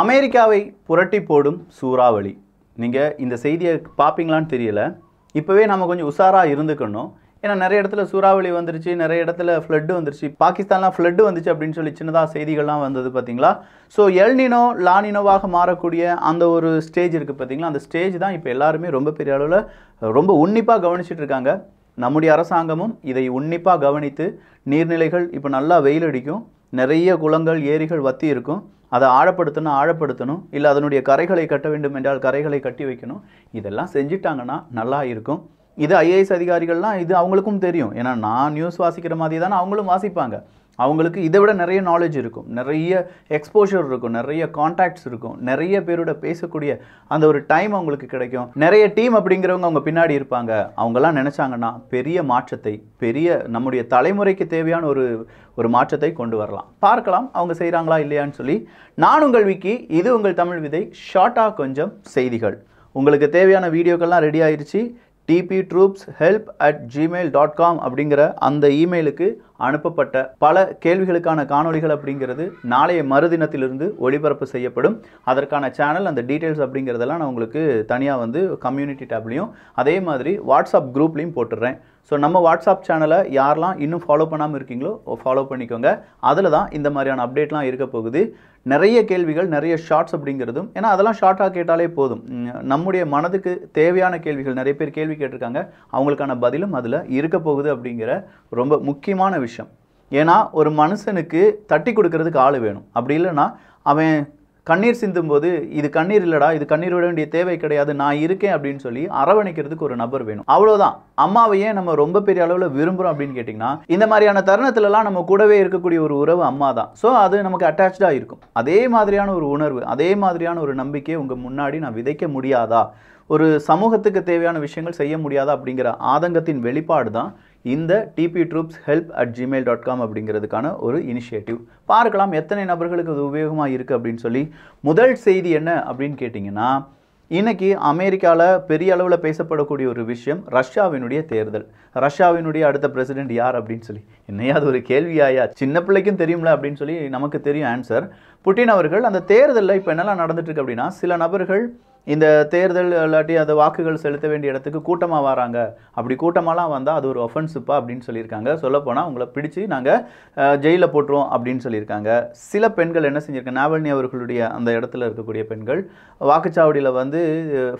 அமெரிக்காவை புரட்டி போடும் சூறாவளி நீங்கள் இந்த செய்தியை பார்ப்பீங்களான்னு தெரியல இப்போவே நம்ம கொஞ்சம் உஷாராக இருந்துக்கணும் ஏன்னா நிறைய இடத்துல சூறாவளி வந்துருச்சு நிறைய இடத்துல ஃப்ளட்டு வந்துருச்சு பாகிஸ்தான்லாம் ஃப்ளட்டு வந்துச்சு அப்படின்னு சொல்லி சின்னதாக செய்திகள்லாம் வந்தது பார்த்தீங்களா ஸோ எல்னினோ லானினோவாக மாறக்கூடிய அந்த ஒரு ஸ்டேஜ் இருக்குது பார்த்தீங்களா அந்த ஸ்டேஜ் தான் இப்போ எல்லாருமே ரொம்ப பெரிய அளவில் ரொம்ப உன்னிப்பாக கவனிச்சிட்டு இருக்காங்க நம்முடைய அரசாங்கமும் இதை உன்னிப்பாக கவனித்து நீர்நிலைகள் இப்போ நல்லா வெயில் அடிக்கும் நிறைய குளங்கள் ஏரிகள் வத்தி இருக்கும் அதை ஆழப்படுத்தணும் ஆழப்படுத்தணும் இல்லை அதனுடைய கரைகளை கட்ட வேண்டும் என்றால் கரைகளை கட்டி வைக்கணும் இதெல்லாம் செஞ்சிட்டாங்கன்னா நல்லா இருக்கும் இது ஐஏஎஸ் அதிகாரிகள்லாம் இது அவங்களுக்கும் தெரியும் ஏன்னா நான் நியூஸ் வாசிக்கிற மாதிரி தானே அவங்களும் வாசிப்பாங்க அவங்களுக்கு இதை விட நிறைய நாலேஜ் இருக்கும் நிறைய எக்ஸ்போஷர் இருக்கும் நிறைய கான்டாக்ட்ஸ் இருக்கும் நிறைய பேரோட பேசக்கூடிய அந்த ஒரு டைம் அவங்களுக்கு கிடைக்கும் நிறைய டீம் அப்படிங்கிறவங்க அவங்க பின்னாடி இருப்பாங்க அவங்கெல்லாம் நினச்சாங்கன்னா பெரிய மாற்றத்தை பெரிய நம்முடைய தலைமுறைக்கு தேவையான ஒரு ஒரு மாற்றத்தை கொண்டு வரலாம் பார்க்கலாம் அவங்க செய்கிறாங்களா இல்லையான்னு சொல்லி நான் உங்கள் விக்கி இது உங்கள் தமிழ் விதை ஷார்ட்டாக கொஞ்சம் செய்திகள் உங்களுக்கு தேவையான வீடியோக்கள்லாம் ரெடி ஆயிடுச்சு DP troops help at Gmail dot com அப்படிங்கிற அந்த இமெயிலுக்கு அனுப்பப்பட்ட பல கேள்விகளுக்கான காணொலிகள் அப்படிங்கிறது நாளைய மறுதினத்திலிருந்து ஒளிபரப்பு செய்யப்படும் அதற்கான சேனல் அந்த டீட்டெயில்ஸ் அப்படிங்கிறதெல்லாம் நான் உங்களுக்கு தனியாக வந்து கம்யூனிட்டி டேப்லேயும் அதே மாதிரி வாட்ஸ்அப் குரூப்லேயும் போட்டுடுறேன் ஸோ நம்ம வாட்ஸ்அப் சேனலை யாரெல்லாம் இன்னும் ஃபாலோ பண்ணாமல் இருக்கீங்களோ ஃபாலோ பண்ணிக்கோங்க அதில் தான் இந்த மாதிரியான அப்டேட்லாம் இருக்க போகுது நிறைய கேள்விகள் நிறைய ஷார்ட்ஸ் அப்படிங்கிறதும் ஏன்னா அதெல்லாம் ஷார்ட்டாக கேட்டாலே போதும் நம்முடைய மனதுக்கு தேவையான கேள்விகள் நிறைய பேர் கேள்வி கேட்டிருக்காங்க அவங்களுக்கான பதிலும் அதில் இருக்க போகுது அப்படிங்கிற ரொம்ப முக்கியமான விஷயம் ஏன்னா ஒரு மனுஷனுக்கு தட்டி கொடுக்கறதுக்கு ஆள் வேணும் அப்படி இல்லைன்னா அவன் கண்ணீர் சிந்தும் போது இது கண்ணீர் இல்லடா இது கண்ணீர் விட வேண்டிய தேவை கிடையாது நான் இருக்கேன் அப்படின்னு சொல்லி அரவணைக்கிறதுக்கு ஒரு நபர் வேணும் அவ்வளவுதான் அம்மாவையே நம்ம ரொம்ப பெரிய அளவில் விரும்புகிறோம் அப்படின்னு கேட்டிங்கன்னா இந்த மாதிரியான தருணத்துலலாம் நம்ம கூடவே இருக்கக்கூடிய ஒரு உறவு அம்மா தான் ஸோ அது நமக்கு அட்டாச்சாக இருக்கும் அதே மாதிரியான ஒரு உணர்வு அதே மாதிரியான ஒரு நம்பிக்கை உங்கள் முன்னாடி நான் விதைக்க முடியாதா ஒரு சமூகத்துக்கு தேவையான விஷயங்கள் செய்ய முடியாதா அப்படிங்கிற ஆதங்கத்தின் வெளிப்பாடு தான் இந்த DP troops help at Gmail dot com அப்படிங்கிறதுக்கான ஒரு இனிஷியேட்டிவ் பார்க்கலாம் எத்தனை நபர்களுக்கு அது உபயோகமாக இருக்குது அப்படின்னு சொல்லி முதல் செய்தி என்ன அப்படின்னு கேட்டிங்கன்னா இன்றைக்கி அமெரிக்காவில் பெரிய அளவில் பேசப்படக்கூடிய ஒரு விஷயம் ரஷ்யாவினுடைய தேர்தல் ரஷ்யாவினுடைய அடுத்த பிரசிடெண்ட் யார் அப்படின்னு சொல்லி என்னையாவது ஒரு கேள்வியாயா சின்ன பிள்ளைக்கும் தெரியும்ல அப்படின்னு சொல்லி நமக்கு தெரியும் ஆன்சர் புட்டின் அவர்கள் அந்த தேர்தலில் இப்போ என்னெல்லாம் நடந்துட்டுருக்கு அப்படின்னா சில நபர்கள் இந்த தேர்தல் இல்லாட்டி அந்த வாக்குகள் செலுத்த வேண்டிய இடத்துக்கு கூட்டமாக வராங்க அப்படி கூட்டமாலாம் வந்தால் அது ஒரு ஒஃபென்சிப்பா அப்படின்னு சொல்லியிருக்காங்க சொல்லப்போனால் உங்களை பிடிச்சி நாங்கள் ஜெயிலில் போட்டுருவோம் அப்படின்னு சொல்லியிருக்காங்க சில பெண்கள் என்ன செஞ்சுருக்காங்க நாவல்னி அவர்களுடைய அந்த இடத்துல இருக்கக்கூடிய பெண்கள் வாக்குச்சாவடியில் வந்து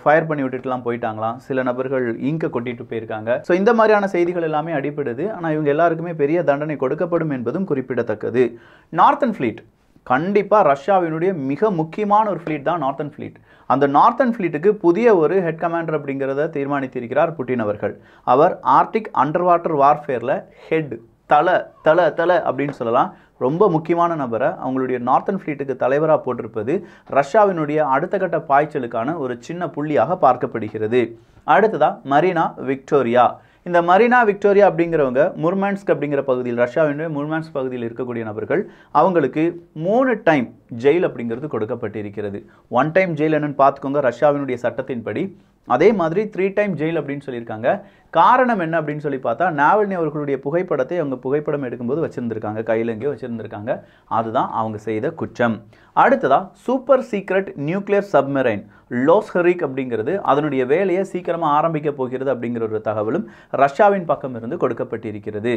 ஃபயர் பண்ணி விட்டுட்டுலாம் போயிட்டாங்களாம் சில நபர்கள் இங்க கொட்டிட்டு போயிருக்காங்க ஸோ இந்த மாதிரியான செய்திகள் எல்லாமே அடிப்படுது ஆனால் இவங்க எல்லாருக்குமே பெரிய தண்டனை கொடுக்கப்படும் என்பதும் குறிப்பிடத்தக்கது நார்த்தன் ஃப்ளீட் கண்டிப்பாக ரஷ்யாவினுடைய மிக முக்கியமான ஒரு ஃப்ளீட் தான் நார்த்தன் ஃப்ளீட் அந்த நார்த்தன் ஃப்ளீட்டுக்கு புதிய ஒரு ஹெட் கமாண்டர் அப்படிங்கிறத தீர்மானித்திருக்கிறார் புட்டின் அவர்கள் அவர் ஆர்டிக் அண்டர் வாட்டர் வார்ஃபேரில் ஹெட் தலை தலை தலை அப்படின்னு சொல்லலாம் ரொம்ப முக்கியமான நபரை அவங்களுடைய நார்த்தன் ஃப்ளீட்டுக்கு தலைவராக போட்டிருப்பது ரஷ்யாவினுடைய அடுத்த கட்ட பாய்ச்சலுக்கான ஒரு சின்ன புள்ளியாக பார்க்கப்படுகிறது அடுத்ததாக மரீனா விக்டோரியா இந்த மரினா விக்டோரியா அப்படிங்கிறவங்க முர்மான்ஸ்க் அப்படிங்கிற பகுதியில் ரஷ்யாவினுடைய முர்மான்ஸ்க் பகுதியில் இருக்கக்கூடிய நபர்கள் அவங்களுக்கு மூணு டைம் ஜெயில் அப்படிங்கிறது கொடுக்கப்பட்டிருக்கிறது ஒன் டைம் ஜெயில் என்னன்னு பார்த்துக்கோங்க ரஷ்யாவினுடைய சட்டத்தின்படி அதே மாதிரி த்ரீ டைம் ஜெயில் அப்படின்னு சொல்லியிருக்காங்க காரணம் என்ன அப்படின்னு சொல்லி பார்த்தா நாவல்னி அவர்களுடைய புகைப்படத்தை அவங்க புகைப்படம் எடுக்கும்போது வச்சுருந்துருக்காங்க கையில் எங்கேயோ வச்சுருந்துருக்காங்க அதுதான் அவங்க செய்த குற்றம் அடுத்ததாக super secret nuclear submarine Losharik அப்படிங்கிறது அதனுடைய வேலையை சீக்கிரமாக ஆரம்பிக்க போகிறது அப்படிங்கிற ஒரு தகவலும் ரஷ்யாவின் பக்கம் இருந்து கொடுக்கப்பட்டிருக்கிறது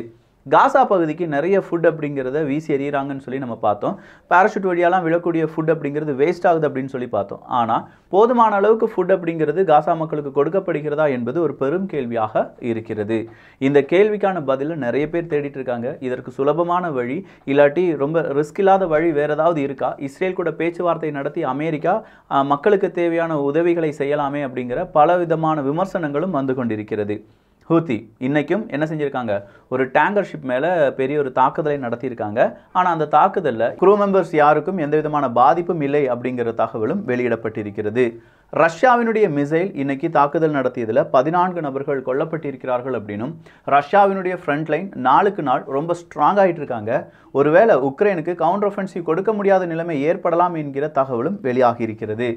காசா பகுதிக்கு நிறைய ஃபுட் அப்படிங்கிறத வீசி எறிகிறாங்கன்னு சொல்லி நம்ம பார்த்தோம் பேராஷூட் வழியாலாம் விழக்கூடிய ஃபுட் அப்படிங்கிறது வேஸ்ட் ஆகுது அப்படின்னு சொல்லி பார்த்தோம் ஆனால் போதுமான அளவுக்கு ஃபுட் அப்படிங்கிறது காசா மக்களுக்கு கொடுக்கப்படுகிறதா என்பது ஒரு பெரும் கேள்வியாக இருக்கிறது இந்த கேள்விக்கான பதில் நிறைய பேர் தேடிட்டு இருக்காங்க இதற்கு சுலபமான வழி இல்லாட்டி ரொம்ப ரிஸ்க் இல்லாத வழி வேறு ஏதாவது இருக்கா இஸ்ரேல் கூட பேச்சுவார்த்தை நடத்தி அமெரிக்கா மக்களுக்கு தேவையான உதவிகளை செய்யலாமே அப்படிங்கிற பல விதமான விமர்சனங்களும் வந்து கொண்டிருக்கிறது ஹூத்தி இன்றைக்கும் என்ன செஞ்சுருக்காங்க ஒரு டேங்கர் ஷிப் மேலே பெரிய ஒரு தாக்குதலை நடத்தியிருக்காங்க ஆனால் அந்த தாக்குதலில் குரூ மெம்பர்ஸ் யாருக்கும் எந்த விதமான பாதிப்பும் இல்லை அப்படிங்கிற தகவலும் வெளியிடப்பட்டிருக்கிறது ரஷ்யாவினுடைய மிசைல் இன்னைக்கு தாக்குதல் நடத்தியதில் பதினான்கு நபர்கள் கொல்லப்பட்டிருக்கிறார்கள் அப்படின்னும் ரஷ்யாவினுடைய ஃப்ரண்ட்லைன் நாளுக்கு நாள் ரொம்ப ஸ்ட்ராங் ஆகிட்டு இருக்காங்க ஒருவேளை உக்ரைனுக்கு கவுண்டர் ஒஃபென்சிவ் கொடுக்க முடியாத நிலைமை ஏற்படலாம் என்கிற தகவலும் வெளியாகி இருக்கிறது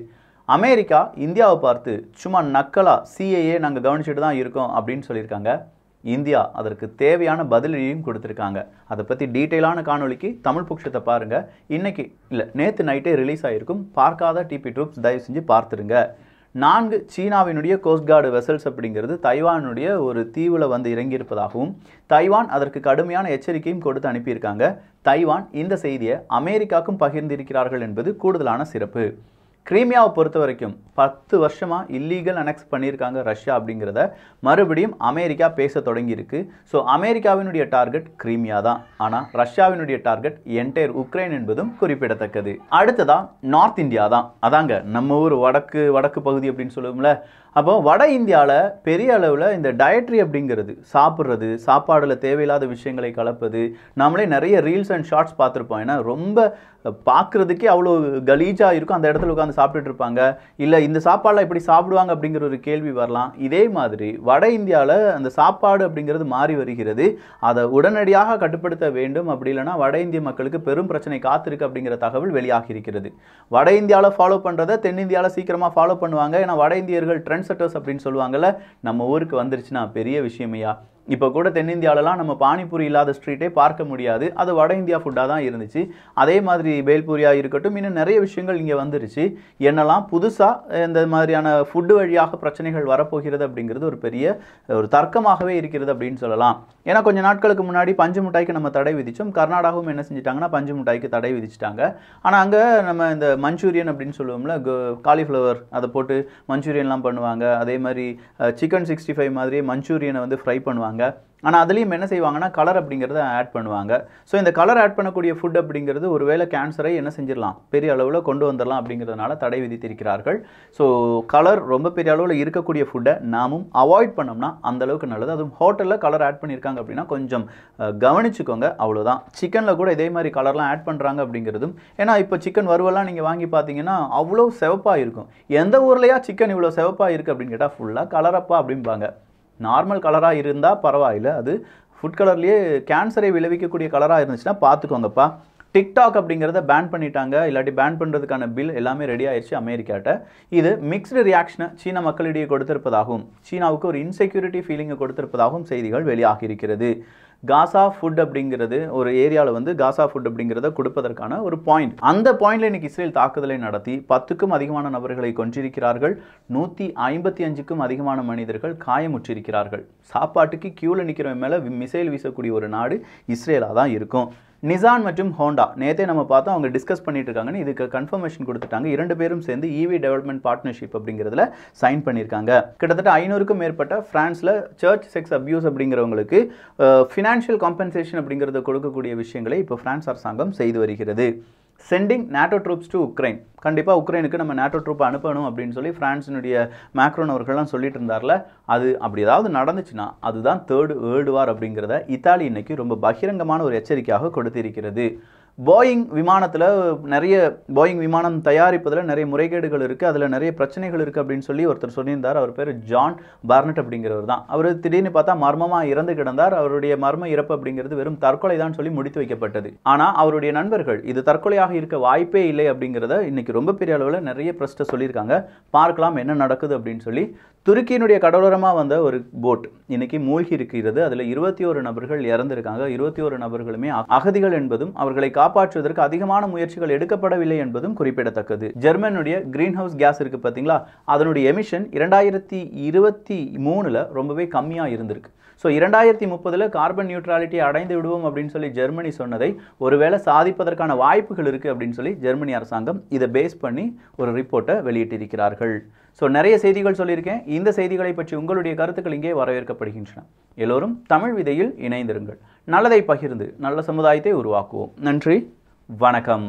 அமெரிக்கா இந்தியாவை பார்த்து சும்மா நக்கலாக சிஏஏ நாங்கள் கவனிச்சுட்டு தான் இருக்கோம் அப்படின்னு சொல்லியிருக்காங்க இந்தியா அதற்கு தேவையான பதிலையும் கொடுத்துருக்காங்க அதை பற்றி டீட்டெயிலான காணொலிக்கு தமிழ் புக்ஷத்தை பாருங்கள் இன்றைக்கி இல்லை நேற்று நைட்டே ரிலீஸ் ஆகிருக்கும் பார்க்காத டிபி ட்ரூப்ஸ் தயவு செஞ்சு பார்த்துருங்க நான்கு சீனாவினுடைய கோஸ்ட்கார்டு வெசல்ஸ் அப்படிங்கிறது தைவானுடைய ஒரு தீவில் வந்து இறங்கியிருப்பதாகவும் தைவான் அதற்கு கடுமையான எச்சரிக்கையும் கொடுத்து அனுப்பியிருக்காங்க தைவான் இந்த செய்தியை அமெரிக்காவுக்கும் பகிர்ந்திருக்கிறார்கள் என்பது கூடுதலான சிறப்பு கிரீமியாவை பொறுத்த வரைக்கும் பத்து வருஷமாக இல்லீகல் அனெக்ஸ் பண்ணியிருக்காங்க ரஷ்யா அப்படிங்கிறத மறுபடியும் அமெரிக்கா பேச தொடங்கியிருக்கு ஸோ அமெரிக்காவினுடைய டார்கெட் கிரீமியா தான் ஆனால் ரஷ்யாவினுடைய டார்கெட் என்டையர் உக்ரைன் என்பதும் குறிப்பிடத்தக்கது அடுத்ததாக நார்த் இந்தியா தான் அதாங்க நம்ம ஊர் வடக்கு வடக்கு பகுதி அப்படின்னு சொல்லுவோம்ல அப்போ வட இந்தியாவில் பெரிய அளவில் இந்த டயட்ரி அப்படிங்கிறது சாப்பிட்றது சாப்பாடில் தேவையில்லாத விஷயங்களை கலப்பது நம்மளே நிறைய ரீல்ஸ் அண்ட் ஷார்ட்ஸ் பார்த்துருப்போம் ஏன்னா ரொம்ப பார்க்குறதுக்கே அவ்வளோ கலீஜாக இருக்கும் அந்த இடத்துல உட்காந்து சாப்பிட்டுட்டு இருப்பாங்க இல்லை இந்த சாப்பாடெலாம் இப்படி சாப்பிடுவாங்க அப்படிங்கிற ஒரு கேள்வி வரலாம் இதே மாதிரி வட இந்தியாவில் அந்த சாப்பாடு அப்படிங்கிறது மாறி வருகிறது அதை உடனடியாக கட்டுப்படுத்த வேண்டும் அப்படி இல்லைனா வட இந்திய மக்களுக்கு பெரும் பிரச்சனை காத்திருக்கு அப்படிங்கிற தகவல் வெளியாகி இருக்கிறது வட இந்தியாவில் ஃபாலோ பண்ணுறத தென்னிந்தியாவில் சீக்கிரமாக ஃபாலோ பண்ணுவாங்க ஏன்னா வட இந்தியர்கள் ட்ரெண்ட் செட்டர்ஸ் அப்படின்னு சொல்லுவாங்கல்ல நம்ம ஊருக்கு வந்துருச்சுன்னா பெரிய விஷயமையா இப்போ கூட தென்னிந்தியாவிலலாம் நம்ம பானிபூரி இல்லாத ஸ்ட்ரீட்டே பார்க்க முடியாது அது வட இந்தியா ஃபுட்டாக தான் இருந்துச்சு அதே மாதிரி பேல்பூரியாக இருக்கட்டும் இன்னும் நிறைய விஷயங்கள் இங்கே வந்துருச்சு என்னெல்லாம் புதுசாக இந்த மாதிரியான ஃபுட்டு வழியாக பிரச்சனைகள் வரப்போகிறது அப்படிங்கிறது ஒரு பெரிய ஒரு தர்க்கமாகவே இருக்கிறது அப்படின்னு சொல்லலாம் ஏன்னா கொஞ்சம் நாட்களுக்கு முன்னாடி பஞ்சு மிட்டாய்க்கு நம்ம தடை விதித்தோம் கர்நாடகாவும் என்ன செஞ்சிட்டாங்கன்னா பஞ்சு மிட்டாய்க்கு தடை விதிச்சிட்டாங்க ஆனால் அங்கே நம்ம இந்த மஞ்சூரியன் அப்படின்னு சொல்லுவோம்ல காலிஃப்ளவர் அதை போட்டு மஞ்சூரியன்லாம் பண்ணுவாங்க அதே மாதிரி சிக்கன் சிக்ஸ்டி ஃபைவ் மாதிரியே மஞ்சூரியனை வந்து ஃப்ரை பண்ணுவாங்க பண்ணுவாங்க ஆனால் அதுலேயும் என்ன செய்வாங்கன்னா கலர் அப்படிங்கிறத ஆட் பண்ணுவாங்க ஸோ இந்த கலர் ஆட் பண்ணக்கூடிய ஃபுட் அப்படிங்கிறது ஒரு வேளை கேன்சரை என்ன செஞ்சிடலாம் பெரிய அளவில் கொண்டு வந்துடலாம் அப்படிங்கிறதுனால தடை விதித்திருக்கிறார்கள் ஸோ கலர் ரொம்ப பெரிய அளவில் இருக்கக்கூடிய ஃபுட்டை நாமும் அவாய்ட் பண்ணோம்னா அந்தளவுக்கு நல்லது அதுவும் ஹோட்டலில் கலர் ஆட் பண்ணியிருக்காங்க அப்படின்னா கொஞ்சம் கவனிச்சுக்கோங்க அவ்வளோதான் சிக்கனில் கூட இதே மாதிரி கலர்லாம் ஆட் பண்ணுறாங்க அப்படிங்கிறதும் ஏன்னா இப்போ சிக்கன் வருவெல்லாம் நீங்கள் வாங்கி பார்த்தீங்கன்னா அவ்வளோ செவப்பாக இருக்கும் எந்த ஊர்லையா சிக்கன் இவ்வளோ செவப்பாக இருக்குது அப்படின்னு கேட்டால் ஃபுல்லாக கலரப்பா அப்படிம்பாங்க நார்மல் கலராக இருந்தால் பரவாயில்ல அது ஃபுட் கலர்லேயே கேன்சரை விளைவிக்கக்கூடிய கலராக இருந்துச்சுன்னா பார்த்துக்கோங்கப்பா டிக்டாக் அப்படிங்கிறத பேன் பண்ணிட்டாங்க இல்லாட்டி பேன் பண்ணுறதுக்கான பில் எல்லாமே ரெடி ஆயிடுச்சு அமெரிக்காட்ட இது மிக்ஸ்டு ரியாக்ஷனை சீன மக்களிடையே கொடுத்திருப்பதாகவும் சீனாவுக்கு ஒரு இன்செக்யூரிட்டி ஃபீலிங்கை கொடுத்திருப்பதாகவும் செய்திகள் வெளியாகி இருக்கிறது காசா ஃபுட் அப்படிங்கிறது ஒரு ஏரியாவில் வந்து காசா ஃபுட் அப்படிங்கிறத கொடுப்பதற்கான ஒரு பாயிண்ட் அந்த பாயிண்டில் இன்றைக்கி இஸ்ரேல் தாக்குதலை நடத்தி பத்துக்கும் அதிகமான நபர்களை கொன்றிருக்கிறார்கள் நூற்றி ஐம்பத்தி அஞ்சுக்கும் அதிகமான மனிதர்கள் காயமுற்றிருக்கிறார்கள் சாப்பாட்டுக்கு கியூவில் நிற்கிறவன் மேலே மிசைல் வீசக்கூடிய ஒரு நாடு இஸ்ரேலாக தான் இருக்கும் நிசான் மற்றும் ஹோண்டா நேற்றே நம்ம பார்த்தோம் அவங்க டிஸ்கஸ் பண்ணிட்டு இருக்காங்கன்னு இதுக்கு கன்ஃபர்மேஷன் கொடுத்துட்டாங்க இரண்டு பேரும் சேர்ந்து இவி டெவலப்மெண்ட் பார்ட்னர்ஷிப் அப்படிங்கிறதுல சைன் பண்ணியிருக்காங்க கிட்டத்தட்ட ஐநூறுக்கும் மேற்பட்ட ஃப்ரான்ஸில் சர்ச் செக்ஸ் அப்யூஸ் அப்படிங்கிறவங்களுக்கு ஃபினான்ஷியல் காம்பன்சேஷன் அப்படிங்கிறத கொடுக்கக்கூடிய விஷயங்களை இப்போ ஃப்ரான்ஸ் அரசாங்கம் செய்து வருகிறது sending NATO troops to Ukraine கண்டிப்பாக உக்ரைனுக்கு நம்ம நேட்டோ ட்ரூப் அனுப்பணும் அப்படின்னு சொல்லி ஃப்ரான்ஸினுடைய மேக்ரோன் அவர்கள்லாம் சொல்லிட்டு இருந்தார்ல அது அப்படி ஏதாவது நடந்துச்சுன்னா அதுதான் தேர்டு வேர்ல்டு வார் அப்படிங்கிறத இத்தாலி இன்னைக்கு ரொம்ப பகிரங்கமான ஒரு எச்சரிக்கையாக கொடுத்திருக்கிறது போயிங் விமானத்தில் நிறைய போயிங் விமானம் தயாரிப்பதில் நிறைய முறைகேடுகள் இருக்குது அதில் நிறைய பிரச்சனைகள் இருக்குது அப்படின்னு சொல்லி ஒருத்தர் சொல்லியிருந்தார் அவர் பேர் ஜான் பார்னட் அப்படிங்கிறவர் தான் அவர் திடீர்னு பார்த்தா மர்மமாக இறந்து கிடந்தார் அவருடைய மர்ம இறப்பு அப்படிங்கிறது வெறும் தற்கொலை தான் சொல்லி முடித்து வைக்கப்பட்டது ஆனால் அவருடைய நண்பர்கள் இது தற்கொலையாக இருக்க வாய்ப்பே இல்லை அப்படிங்கிறத இன்றைக்கி ரொம்ப பெரிய அளவில் நிறைய பிரஸ்ட்டை சொல்லியிருக்காங்க பார்க்கலாம் என்ன நடக்குது அப்படின்னு சொல்லி துருக்கியினுடைய கடலோரமாக வந்த ஒரு போட் இன்றைக்கி மூழ்கி இருக்கிறது அதில் இருபத்தி ஒரு நபர்கள் இறந்திருக்காங்க இருபத்தி ஒரு நபர்களுமே அகதிகள் என்பதும் அவர்களை கா காப்பாற்றுவதற்கு அதிகமான முயற்சிகள் எடுக்கப்படவில்லை என்பதும் குறிப்பிடத்தக்கது ஜெர்மனுடைய கிரீன் ஹவுஸ் கேஸ் இருக்கு பார்த்தீங்களா அதனுடைய எமிஷன் இரண்டாயிரத்தி இருபத்தி மூணுல ரொம்பவே கம்மியாக இருந்திருக்கு ஸோ இரண்டாயிரத்தி முப்பதில் கார்பன் நியூட்ராலிட்டி அடைந்து விடுவோம் அப்படின்னு சொல்லி ஜெர்மனி சொன்னதை ஒருவேளை சாதிப்பதற்கான வாய்ப்புகள் இருக்குது அப்படின்னு சொல்லி ஜெர்மனி அரசாங்கம் இதை பேஸ் பண்ணி ஒரு ரிப்போர்ட்டை வெளியிட்டிருக்கிறார்கள் ஸோ நிறைய செய்திகள் சொல்லியிருக்கேன் இந்த செய்திகளை பற்றி உங்களுடைய கருத்துக்கள் இங்கே வரவேற்கப்படுகின்றன எல்லோரும் தமிழ் விதையில் இணைந்திருங்கள் நல்லதை பகிர்ந்து நல்ல சமுதாயத்தை உருவாக்குவோம் நன்றி வணக்கம்